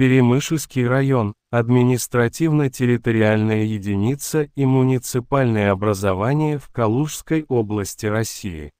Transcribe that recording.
Перемышевский район – административно-территориальная единица и муниципальное образование в Калужской области России.